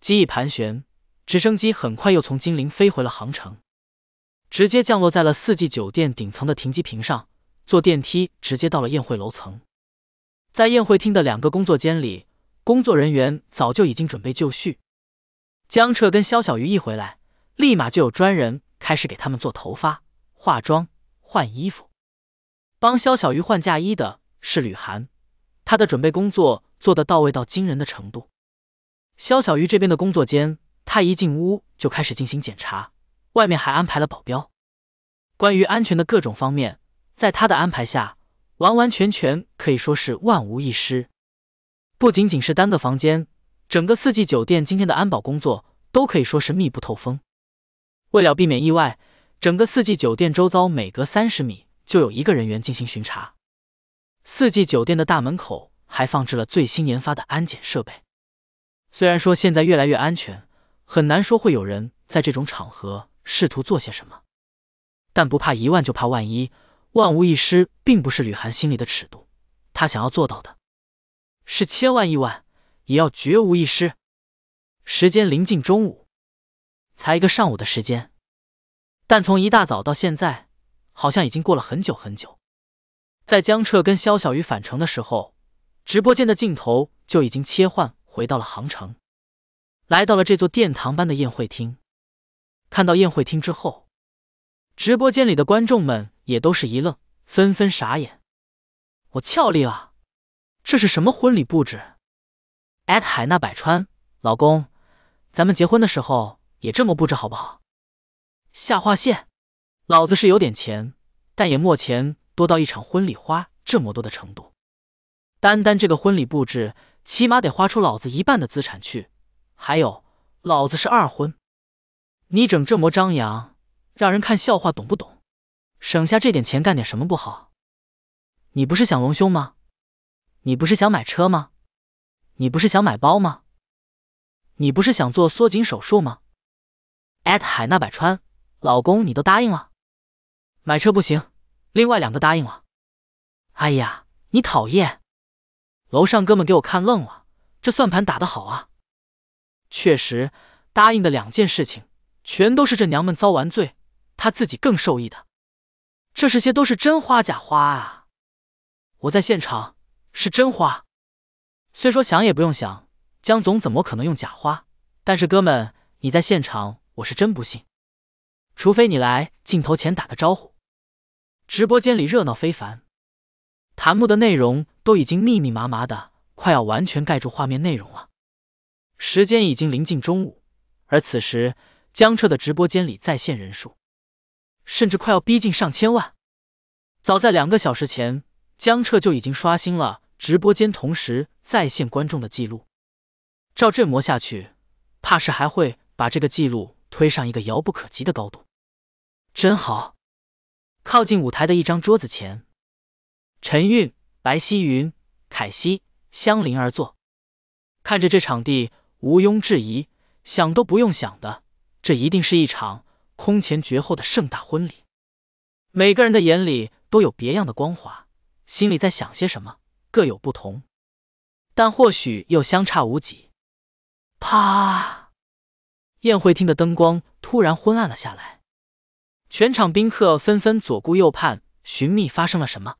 机翼盘旋，直升机很快又从金陵飞回了杭城，直接降落在了四季酒店顶层的停机坪上，坐电梯直接到了宴会楼层。在宴会厅的两个工作间里，工作人员早就已经准备就绪。江澈跟肖小鱼一回来，立马就有专人开始给他们做头发、化妆、换衣服。帮肖小鱼换嫁衣的是吕涵，她的准备工作做得到位到惊人的程度。肖小鱼这边的工作间，他一进屋就开始进行检查。外面还安排了保镖，关于安全的各种方面，在他的安排下，完完全全可以说是万无一失。不仅仅是单个房间，整个四季酒店今天的安保工作都可以说是密不透风。为了避免意外，整个四季酒店周遭每隔三十米就有一个人员进行巡查。四季酒店的大门口还放置了最新研发的安检设备。虽然说现在越来越安全，很难说会有人在这种场合试图做些什么，但不怕一万就怕万一，万无一失并不是吕涵心里的尺度，他想要做到的是千万亿万也要绝无一失。时间临近中午，才一个上午的时间，但从一大早到现在，好像已经过了很久很久。在江澈跟肖小鱼返程的时候，直播间的镜头就已经切换。回到了杭城，来到了这座殿堂般的宴会厅。看到宴会厅之后，直播间里的观众们也都是一愣，纷纷傻眼。我俏丽啊，这是什么婚礼布置？at 海纳百川，老公，咱们结婚的时候也这么布置好不好？下划线，老子是有点钱，但也没钱多到一场婚礼花这么多的程度。单单这个婚礼布置。起码得花出老子一半的资产去，还有，老子是二婚，你整这模张扬，让人看笑话，懂不懂？省下这点钱干点什么不好？你不是想隆胸吗？你不是想买车吗？你不是想买包吗？你不是想做缩颈手术吗？@海纳百川，老公你都答应了？买车不行，另外两个答应了。哎呀，你讨厌！楼上哥们给我看愣了，这算盘打得好，啊！确实答应的两件事情，全都是这娘们遭完罪，他自己更受益的。这是些都是真花假花啊！我在现场是真花，虽说想也不用想，江总怎么可能用假花？但是哥们，你在现场我是真不信，除非你来镜头前打个招呼。直播间里热闹非凡，弹幕的内容。都已经密密麻麻的，快要完全盖住画面内容了。时间已经临近中午，而此时江澈的直播间里在线人数甚至快要逼近上千万。早在两个小时前，江澈就已经刷新了直播间同时在线观众的记录。照这模下去，怕是还会把这个记录推上一个遥不可及的高度。真好，靠近舞台的一张桌子前，陈韵。白希云、凯西相邻而坐，看着这场地，毋庸置疑，想都不用想的，这一定是一场空前绝后的盛大婚礼。每个人的眼里都有别样的光华，心里在想些什么，各有不同，但或许又相差无几。啪！宴会厅的灯光突然昏暗了下来，全场宾客纷纷左顾右盼，寻觅发生了什么。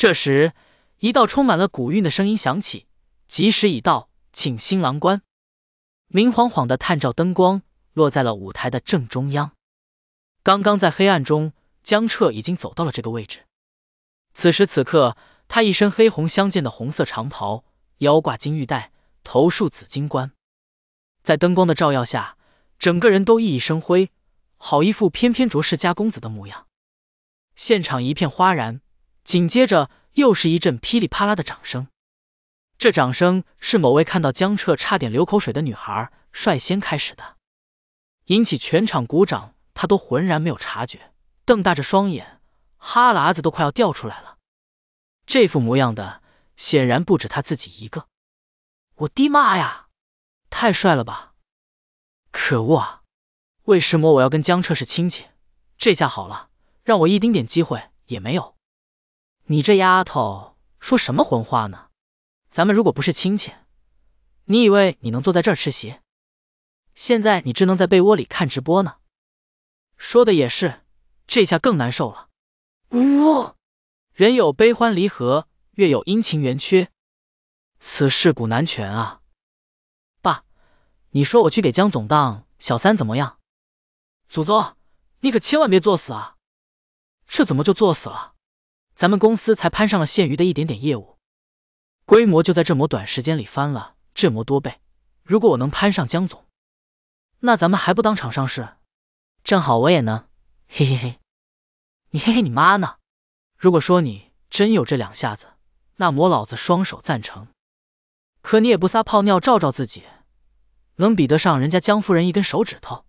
这时，一道充满了古韵的声音响起：“吉时已到，请新郎官。”明晃晃的探照灯光落在了舞台的正中央。刚刚在黑暗中，江澈已经走到了这个位置。此时此刻，他一身黑红相间的红色长袍，腰挂金玉带，头束紫金冠，在灯光的照耀下，整个人都熠熠生辉，好一副翩翩卓世家公子的模样。现场一片哗然。紧接着又是一阵噼里啪啦的掌声，这掌声是某位看到江澈差点流口水的女孩率先开始的，引起全场鼓掌，她都浑然没有察觉，瞪大着双眼，哈喇子都快要掉出来了。这副模样的显然不止他自己一个，我的妈呀，太帅了吧！可恶啊，为什么我要跟江澈是亲戚，这下好了，让我一丁点机会也没有。你这丫头说什么混话呢？咱们如果不是亲戚，你以为你能坐在这儿吃席？现在你只能在被窝里看直播呢。说的也是，这下更难受了。呜，人有悲欢离合，月有阴晴圆缺，此事古难全啊。爸，你说我去给江总当小三怎么样？祖宗，你可千万别作死啊！这怎么就作死了？咱们公司才攀上了现余的一点点业务规模，就在这么短时间里翻了这么多倍。如果我能攀上江总，那咱们还不当场上市？正好我也能，嘿嘿嘿，你嘿嘿你妈呢？如果说你真有这两下子，那模老子双手赞成。可你也不撒泡尿照照自己，能比得上人家江夫人一根手指头？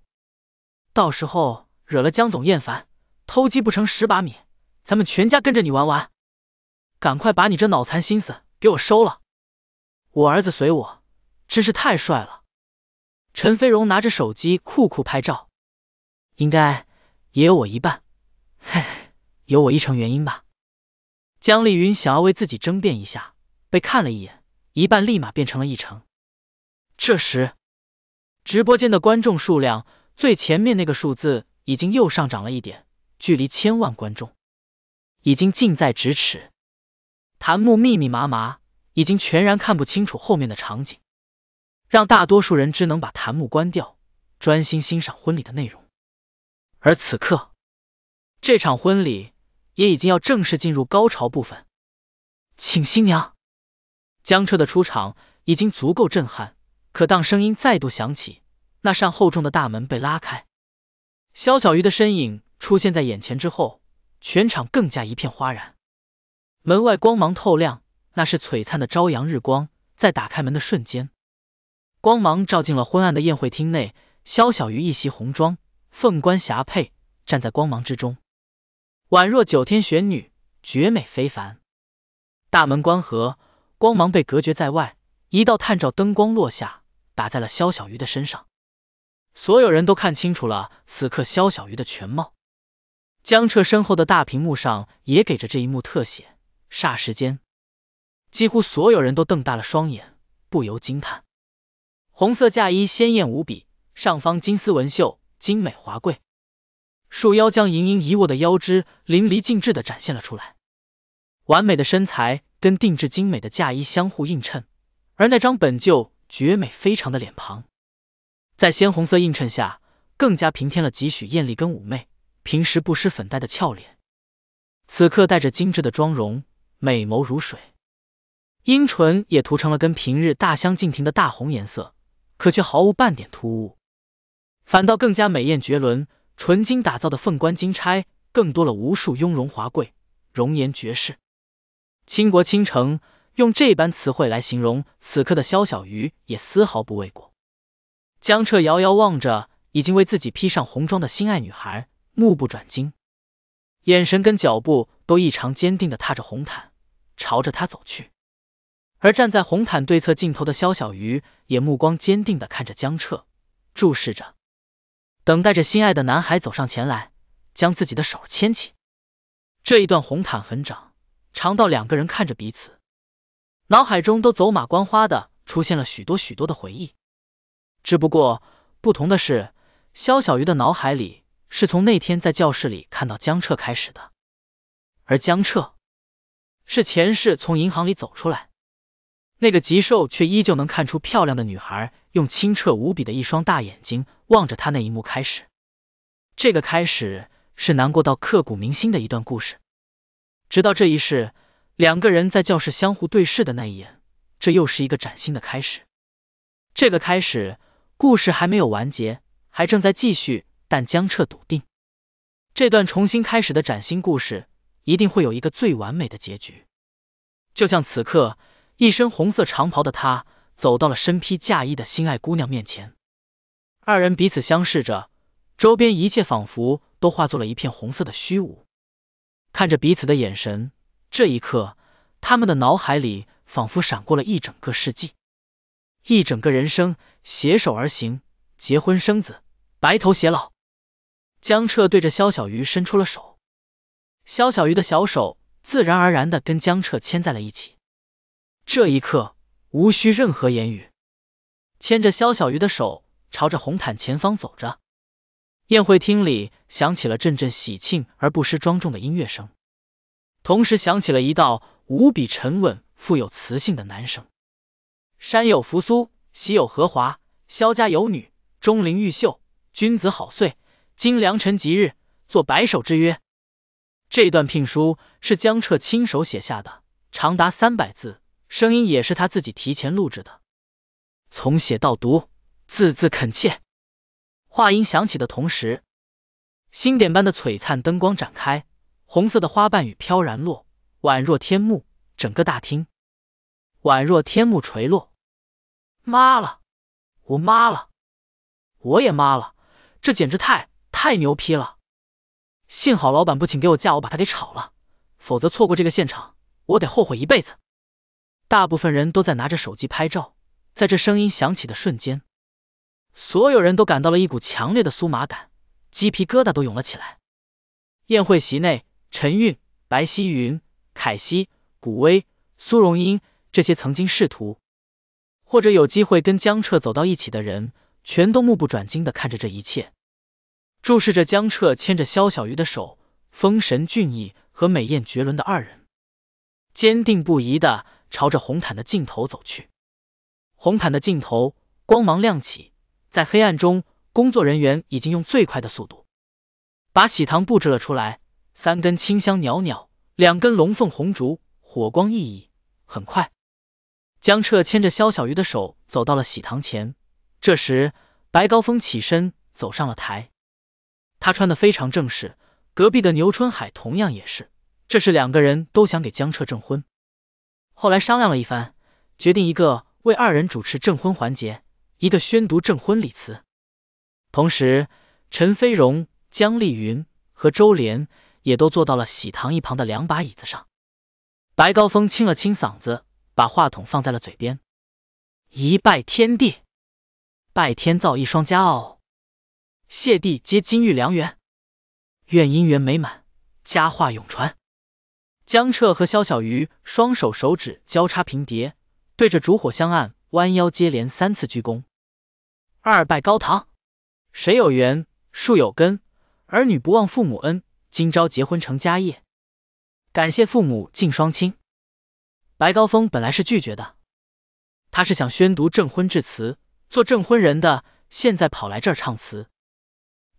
到时候惹了江总厌烦，偷鸡不成蚀把米。咱们全家跟着你玩完。赶快把你这脑残心思给我收了！我儿子随我，真是太帅了！陈飞荣拿着手机酷酷拍照，应该也有我一半，嘿，有我一成原因吧？江丽云想要为自己争辩一下，被看了一眼，一半立马变成了一成。这时，直播间的观众数量最前面那个数字已经又上涨了一点，距离千万观众。已经近在咫尺，檀木密密麻麻，已经全然看不清楚后面的场景，让大多数人只能把檀木关掉，专心欣赏婚礼的内容。而此刻，这场婚礼也已经要正式进入高潮部分，请新娘江澈的出场已经足够震撼，可当声音再度响起，那扇厚重的大门被拉开，萧小鱼的身影出现在眼前之后。全场更加一片哗然，门外光芒透亮，那是璀璨的朝阳日光。在打开门的瞬间，光芒照进了昏暗的宴会厅内。萧小鱼一袭红装，凤冠霞帔，站在光芒之中，宛若九天玄女，绝美非凡。大门关合，光芒被隔绝在外。一道探照灯光落下，打在了萧小鱼的身上。所有人都看清楚了此刻萧小鱼的全貌。江澈身后的大屏幕上也给着这一幕特写，霎时间，几乎所有人都瞪大了双眼，不由惊叹。红色嫁衣鲜艳无比，上方金丝纹绣精美华贵，束腰将盈盈一握的腰肢淋漓尽致地展现了出来。完美的身材跟定制精美的嫁衣相互映衬，而那张本就绝美非常的脸庞，在鲜红色映衬下，更加平添了几许艳丽跟妩媚。平时不施粉黛的俏脸，此刻带着精致的妆容，美眸如水，樱唇也涂成了跟平日大相径庭的大红颜色，可却毫无半点突兀，反倒更加美艳绝伦。纯金打造的凤冠金钗，更多了无数雍容华贵，容颜绝世，倾国倾城。用这般词汇来形容此刻的萧小鱼，也丝毫不为过。江澈遥遥望着已经为自己披上红妆的心爱女孩。目不转睛，眼神跟脚步都异常坚定的踏着红毯，朝着他走去。而站在红毯对侧尽头的肖小鱼，也目光坚定的看着江澈，注视着，等待着心爱的男孩走上前来，将自己的手牵起。这一段红毯很长，长到两个人看着彼此，脑海中都走马观花的出现了许多许多的回忆。只不过不同的是，肖小鱼的脑海里。是从那天在教室里看到江澈开始的，而江澈是前世从银行里走出来，那个极瘦却依旧能看出漂亮的女孩，用清澈无比的一双大眼睛望着他那一幕开始。这个开始是难过到刻骨铭心的一段故事，直到这一世两个人在教室相互对视的那一眼，这又是一个崭新的开始。这个开始，故事还没有完结，还正在继续。但江澈笃定，这段重新开始的崭新故事一定会有一个最完美的结局。就像此刻，一身红色长袍的他走到了身披嫁衣的心爱姑娘面前，二人彼此相视着，周边一切仿佛都化作了一片红色的虚无。看着彼此的眼神，这一刻，他们的脑海里仿佛闪过了一整个世纪，一整个人生，携手而行，结婚生子，白头偕老。江澈对着萧小鱼伸出了手，萧小鱼的小手自然而然的跟江澈牵在了一起。这一刻，无需任何言语，牵着萧小鱼的手，朝着红毯前方走着。宴会厅里响起了阵阵喜庆而不失庄重的音乐声，同时响起了一道无比沉稳、富有磁性的男声：“山有扶苏，隰有荷华，萧家有女，钟灵毓秀，君子好逑。”今良辰吉日，做白首之约。这段聘书是江澈亲手写下的，长达三百字，声音也是他自己提前录制的。从写到读，字字恳切。话音响起的同时，星点般的璀璨灯光展开，红色的花瓣雨飘然落，宛若天幕。整个大厅宛若天幕垂落。妈了，我妈了，我也妈了，这简直太……太牛批了！幸好老板不请给我假，我把他给炒了，否则错过这个现场，我得后悔一辈子。大部分人都在拿着手机拍照，在这声音响起的瞬间，所有人都感到了一股强烈的酥麻感，鸡皮疙瘩都涌了起来。宴会席内，陈韵、白希云、凯西、古薇、苏荣英这些曾经试图或者有机会跟江澈走到一起的人，全都目不转睛的看着这一切。注视着江澈牵着萧小鱼的手，风神俊逸和美艳绝伦的二人坚定不移的朝着红毯的尽头走去。红毯的尽头，光芒亮起，在黑暗中，工作人员已经用最快的速度把喜糖布置了出来。三根清香袅袅，两根龙凤红烛，火光熠熠。很快，江澈牵着萧小鱼的手走到了喜堂前。这时，白高峰起身走上了台。他穿的非常正式，隔壁的牛春海同样也是，这是两个人都想给江澈证婚。后来商量了一番，决定一个为二人主持证婚环节，一个宣读证婚礼词。同时，陈飞荣、江丽云和周莲也都坐到了喜堂一旁的两把椅子上。白高峰清了清嗓子，把话筒放在了嘴边：“一拜天地，拜天造一双佳偶。”谢帝皆金玉良缘，愿姻缘美满，佳话永传。江澈和肖小鱼双手手指交叉平叠，对着烛火香案弯腰接连三次鞠躬。二拜高堂，谁有缘，树有根，儿女不忘父母恩，今朝结婚成家业，感谢父母敬双亲。白高峰本来是拒绝的，他是想宣读证婚致辞，做证婚人的，现在跑来这儿唱词。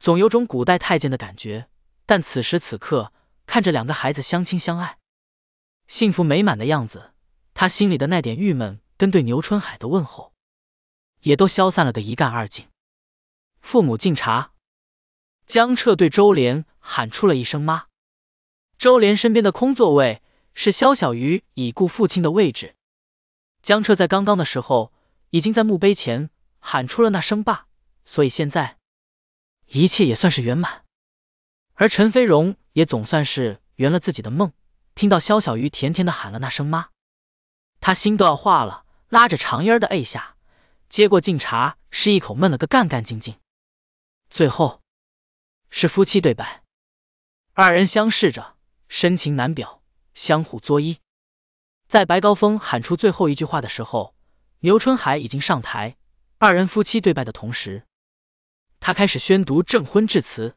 总有种古代太监的感觉，但此时此刻看着两个孩子相亲相爱、幸福美满的样子，他心里的那点郁闷跟对牛春海的问候，也都消散了个一干二净。父母敬茶，江澈对周莲喊出了一声“妈”。周莲身边的空座位是肖小鱼已故父亲的位置。江澈在刚刚的时候已经在墓碑前喊出了那声“爸”，所以现在。一切也算是圆满，而陈飞荣也总算是圆了自己的梦。听到肖小鱼甜甜的喊了那声妈，他心都要化了，拉着长烟的哎下，接过敬茶是一口闷了个干干净净。最后是夫妻对拜，二人相视着，深情难表，相互作揖。在白高峰喊出最后一句话的时候，牛春海已经上台，二人夫妻对拜的同时。他开始宣读证婚致辞，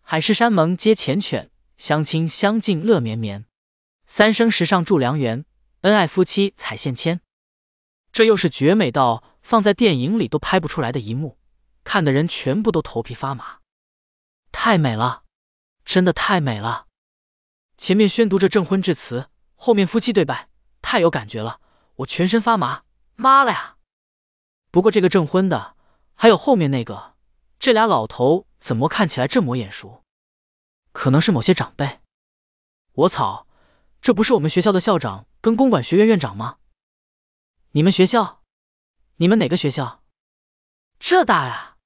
海誓山盟皆缱绻，相亲相敬乐绵绵，三生石上铸良缘，恩爱夫妻彩线牵。这又是绝美到放在电影里都拍不出来的一幕，看的人全部都头皮发麻，太美了，真的太美了。前面宣读着证婚致辞，后面夫妻对拜，太有感觉了，我全身发麻，妈了呀！不过这个证婚的，还有后面那个。这俩老头怎么看起来这么眼熟？可能是某些长辈。我操，这不是我们学校的校长跟公管学院院长吗？你们学校？你们哪个学校？浙大呀！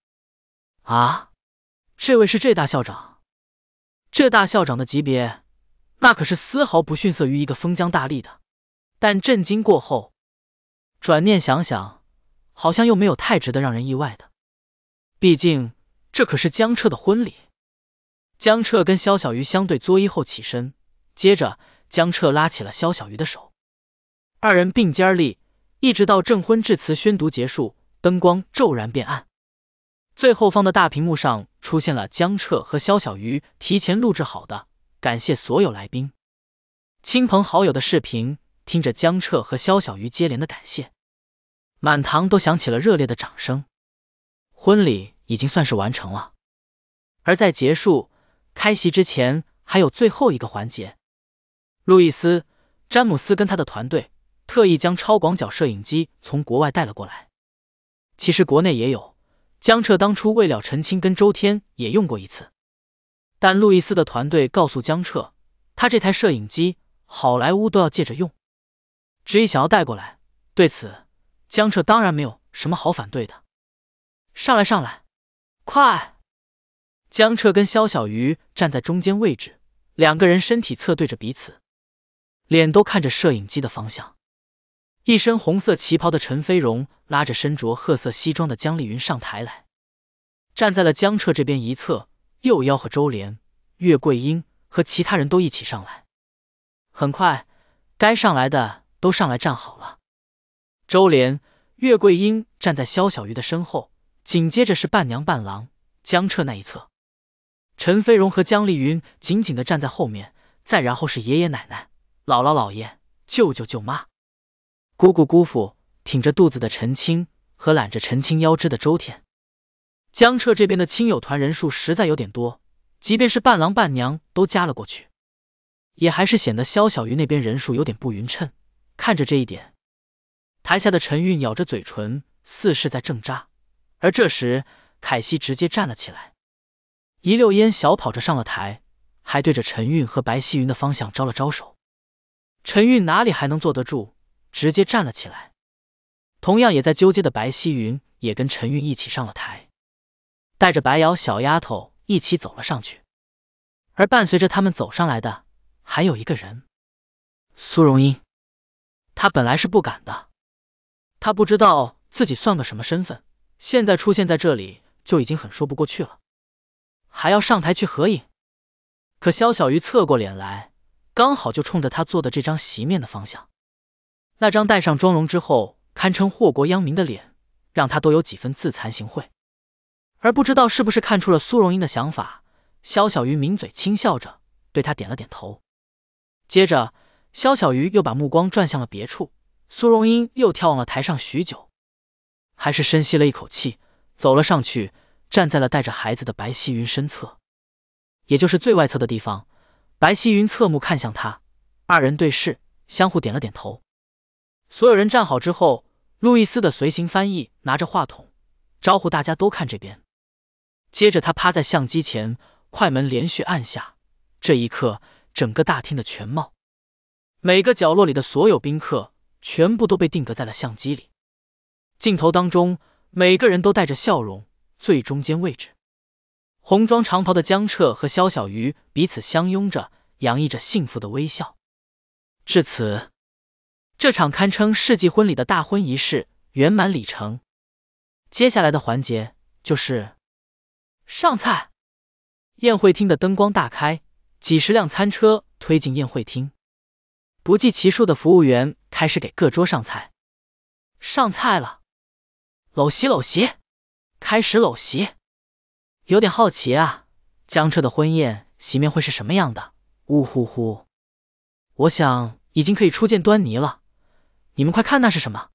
啊，这位是浙大校长。浙大校长的级别，那可是丝毫不逊色于一个封疆大吏的。但震惊过后，转念想想，好像又没有太值得让人意外的。毕竟，这可是江澈的婚礼。江澈跟萧小鱼相对作揖后起身，接着江澈拉起了萧小鱼的手，二人并肩立，一直到证婚致辞宣读结束，灯光骤然变暗。最后方的大屏幕上出现了江澈和萧小鱼提前录制好的感谢所有来宾、亲朋好友的视频。听着江澈和萧小鱼接连的感谢，满堂都响起了热烈的掌声。婚礼已经算是完成了，而在结束开席之前，还有最后一个环节。路易斯詹姆斯跟他的团队特意将超广角摄影机从国外带了过来。其实国内也有，江澈当初为了澄清跟周天也用过一次，但路易斯的团队告诉江澈，他这台摄影机好莱坞都要借着用，执意想要带过来。对此，江澈当然没有什么好反对的。上来，上来，快！江澈跟肖小鱼站在中间位置，两个人身体侧对着彼此，脸都看着摄影机的方向。一身红色旗袍的陈飞荣拉着身着褐色西装的江丽云上台来，站在了江澈这边一侧，又吆喝周莲、岳桂英和其他人都一起上来。很快，该上来的都上来站好了。周莲、岳桂英站在肖小鱼的身后。紧接着是伴娘伴郎，江澈那一侧，陈飞荣和江丽云紧紧的站在后面，再然后是爷爷奶奶、姥姥姥爷、舅舅舅妈、姑姑姑父，挺着肚子的陈青和揽着陈青腰肢的周天。江澈这边的亲友团人数实在有点多，即便是伴郎伴娘都加了过去，也还是显得肖小鱼那边人数有点不匀称。看着这一点，台下的陈韵咬着嘴唇，似是在挣扎。而这时，凯西直接站了起来，一溜烟小跑着上了台，还对着陈韵和白希云的方向招了招手。陈韵哪里还能坐得住，直接站了起来。同样也在纠结的白希云也跟陈韵一起上了台，带着白瑶小丫头一起走了上去。而伴随着他们走上来的，还有一个人——苏荣英。他本来是不敢的，他不知道自己算个什么身份。现在出现在这里就已经很说不过去了，还要上台去合影。可肖小鱼侧过脸来，刚好就冲着他坐的这张席面的方向，那张戴上妆容之后堪称祸国殃民的脸，让他都有几分自惭形秽。而不知道是不是看出了苏荣英的想法，肖小鱼抿嘴轻笑着，对他点了点头。接着，肖小鱼又把目光转向了别处，苏荣英又眺望了台上许久。还是深吸了一口气，走了上去，站在了带着孩子的白希云身侧，也就是最外侧的地方。白希云侧目看向他，二人对视，相互点了点头。所有人站好之后，路易斯的随行翻译拿着话筒招呼大家都看这边，接着他趴在相机前，快门连续按下。这一刻，整个大厅的全貌，每个角落里的所有宾客，全部都被定格在了相机里。镜头当中，每个人都带着笑容。最中间位置，红装长袍的江澈和萧小鱼彼此相拥着，洋溢着幸福的微笑。至此，这场堪称世纪婚礼的大婚仪式圆满礼成。接下来的环节就是上菜。宴会厅的灯光大开，几十辆餐车推进宴会厅，不计其数的服务员开始给各桌上菜。上菜了。搂席，搂席，开始搂席。有点好奇，啊，江澈的婚宴席面会是什么样的？呜呼呼！我想已经可以初见端倪了。你们快看，那是什么？